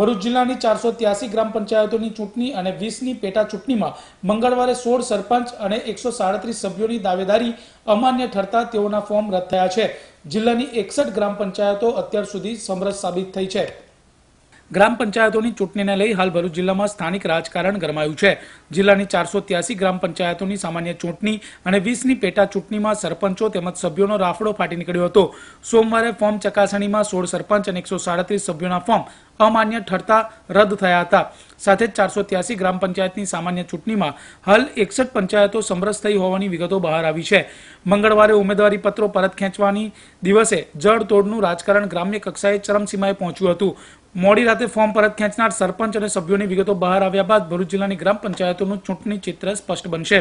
ભરૂચ જિલ્લાની ચારસો ત્યાસી ગ્રામ પંચાયતોની ચૂંટણી અને વીસની પેટા ચૂંટણીમાં મંગળવારે સોળ સરપંચ અને એકસો સાડત્રીસ સભ્યોની દાવેદારી અમાન્ય ઠરતા તેઓના ફોર્મ રદ થયા છે જિલ્લાની એકસઠ ગ્રામ પંચાયતો અત્યાર સુધી સમરસ સાબિત થઈ છે ગ્રામ પંચાયતોની ચૂંટણીને લઈ હાલ ભરૂચ જિલ્લામાં સ્થાનિક રાજકારણ ગરમાયું છે જિલ્લાની ચારસો ત્યાસી ગ્રામ પંચાયતોની સામાન્ય ચૂંટણી અને વીસની પેટા ચૂંટણીમાં સરપંચો તેમજ સભ્યોનો રાફડો ફાટી નીકળ્યો હતો સોમવારે ફોર્મ ચકાસણીમાં સોળ સરપંચ અને એકસો સાડત્રીસ સભ્યોના ફોર્મ અમાન્ય ઠરતા રદ થયા હતા સાથે જ ચારસો ત્યાસી ગ્રામ પંચાયતની સામાન્ય ચૂંટણીમાં હાલ એકસઠ પંચાયતો સમરસ થઈ હોવાની વિગતો બહાર આવી છે મંગળવારે ઉમેદવારી પત્રો પરત ખેંચવાની દિવસે જળતોડનું રાજકારણ ગ્રામ્ય કક્ષાએ ચરમસીમાએ પહોંચ્યું હતું મોડી રાતે ફોર્મ પરત ખેંચનાર સરપંચ અને સભ્યોની વિગતો બહાર આવ્યા બાદ ભરૂચ જિલ્લાની ગ્રામ પંચાયતોનું ચૂંટણી ચિત્ર સ્પષ્ટ બનશે